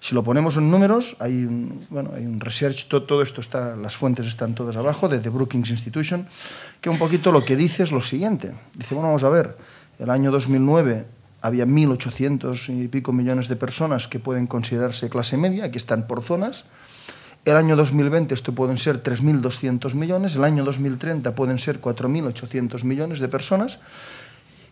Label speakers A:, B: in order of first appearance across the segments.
A: Si lo ponemos en números, hay un, bueno, hay un research, todo, esto está, las fuentes están todas abajo, de The Brookings Institution, que un poquito lo que dice es lo siguiente. Dice, bueno, vamos a ver, el año 2009 había 1.800 y pico millones de personas que pueden considerarse clase media, aquí están por zonas. El año 2020 esto pueden ser 3.200 millones, el año 2030 pueden ser 4.800 millones de personas.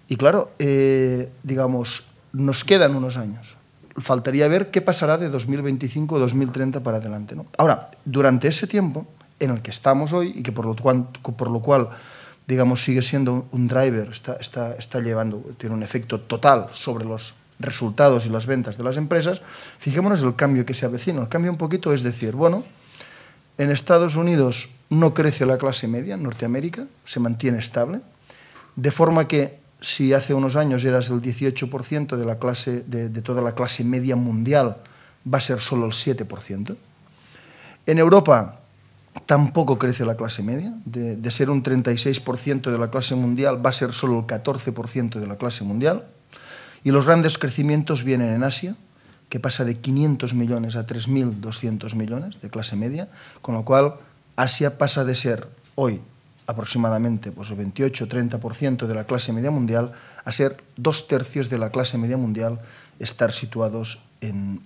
A: Y claro, eh, digamos, nos quedan unos años faltaría ver qué pasará de 2025 o 2030 para adelante. ¿no? Ahora, durante ese tiempo en el que estamos hoy y que por lo, cual, por lo cual digamos, sigue siendo un driver, está, está, está llevando, tiene un efecto total sobre los resultados y las ventas de las empresas, fijémonos el cambio que se avecina. El cambio un poquito es decir, bueno, en Estados Unidos no crece la clase media, Norteamérica se mantiene estable, de forma que si hace unos años eras el 18% de, la clase, de, toda la clase media mundial, va a ser solo el 7%. En Europa tampoco crece la clase media, de, de ser un 36% de la clase mundial va a ser solo el 14% de la clase mundial. Y los grandes crecimientos vienen en Asia, que pasa de 500 millones a 3.200 millones de clase media, con lo cual Asia pasa de ser hoy aproximadamente pues, el 28-30% de la clase media mundial a ser dos tercios de la clase media mundial estar situados en,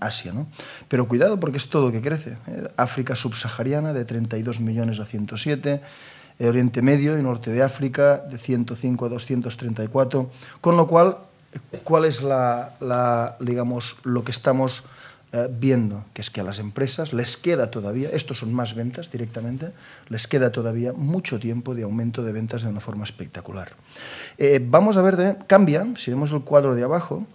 A: Asia. ¿no? Pero cuidado porque es todo que crece. África subsahariana de 32 millones a 107, eh, Oriente Medio y Norte de África de 105 a 234, con lo cual, eh, ¿cuál es la, digamos, lo que estamos eh, viendo que es que a las empresas les queda todavía, estos son más ventas directamente, les queda todavía mucho tiempo de aumento de ventas de una forma espectacular. Eh, vamos a ver, de, cambia, si vemos el cuadro de abajo,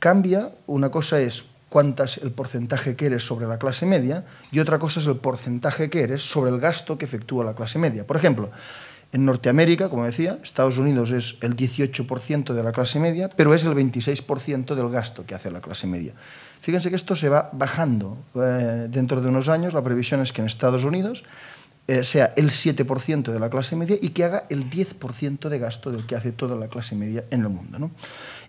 A: cambia, una cosa es cuántas el porcentaje que eres sobre la clase media y otra cosa es el porcentaje que eres sobre el gasto que efectúa la clase media. Por ejemplo, en Norteamérica, como decía, Estados Unidos es el 18% de la clase media, pero es el 26% del gasto que hace la clase media. Fíjense que esto se va bajando eh, dentro de unos años. La previsión es que en Estados Unidos eh, sea el 7% de la clase media y que haga el 10% de gasto del que hace toda la clase media en el mundo. ¿no?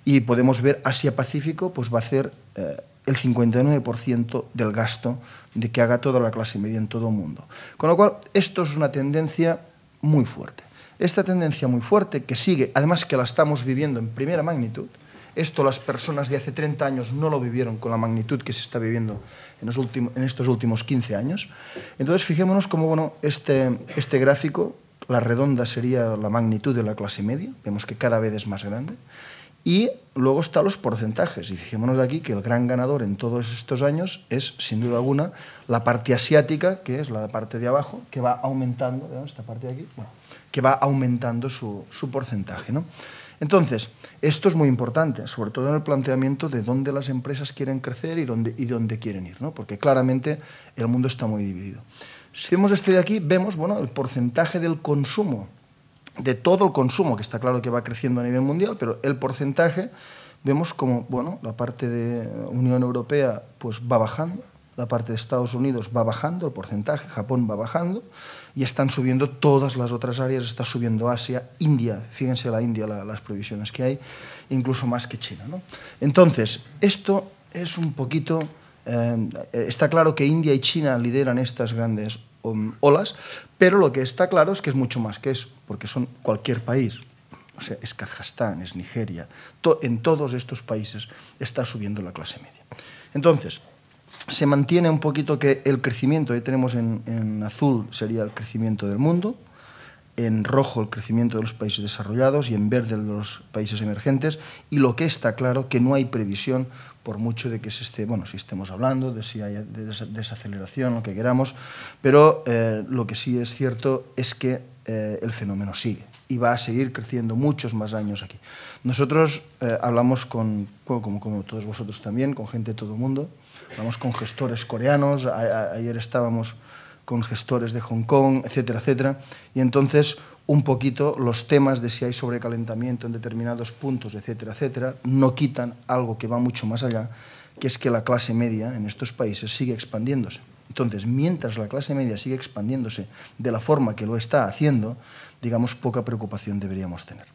A: Y podemos ver Asia-Pacífico pues va a hacer eh, el 59% del gasto de que haga toda la clase media en todo el mundo. Con lo cual, esto es una tendencia muy fuerte. Esta tendencia muy fuerte, que sigue, además que la estamos viviendo en primera magnitud, esto las personas de hace 30 años no lo vivieron con la magnitud que se está viviendo en, estos últimos 15 años. Entonces, fijémonos cómo bueno, este, este gráfico, la redonda sería la magnitud de la clase media, vemos que cada vez es más grande, y luego están los porcentajes. Y fijémonos aquí que el gran ganador en todos estos años es, sin duda alguna, la parte asiática, que es la parte de abajo, que va aumentando, ¿eh? esta parte de aquí, que va aumentando su, porcentaje. ¿no? Entonces, esto es muy importante, sobre todo en el planteamiento de dónde las empresas quieren crecer y dónde, y dónde quieren ir, ¿no? porque claramente el mundo está muy dividido. Si vemos este de aquí, vemos bueno, el porcentaje del consumo de todo el consumo, que está claro que va creciendo a nivel mundial, pero el porcentaje vemos como bueno, la parte de Unión Europea pues va bajando, la parte de Estados Unidos va bajando, el porcentaje, Japón va bajando, y están subiendo todas las otras áreas, está subiendo Asia, India, fíjense la India, las previsiones que hay, incluso más que China. ¿no? Entonces, esto es un poquito... Eh, está claro que India y China lideran estas grandes Um, olas, pero lo que está claro es que es mucho más que eso, porque son cualquier país. O sea, es Kazajstán, es Nigeria, en todos estos países está subiendo la clase media. Entonces, se mantiene un poquito que el crecimiento, ahí tenemos en azul, sería el crecimiento del mundo, en rojo el crecimiento de los países desarrollados y en verde de los países emergentes, y lo que está claro que no hay previsión, por mucho de que se esté, bueno, si estemos hablando de si hay desaceleración, lo que queramos, pero eh, lo que sí es cierto es que eh, el fenómeno sigue y va a seguir creciendo muchos más años aquí. Nosotros eh, hablamos con, como, como todos vosotros también, con gente de todo el mundo, hablamos con gestores coreanos, ayer estábamos con gestores de Hong Kong, etcétera, etcétera. Y entonces un poquito los temas de si hay sobrecalentamiento en determinados puntos, etcétera, etcétera, no quitan algo que va mucho más allá, que es que la clase media en estos países sigue expandiéndose. Entonces, mientras la clase media sigue expandiéndose de la forma que lo está haciendo, digamos, poca preocupación deberíamos tener.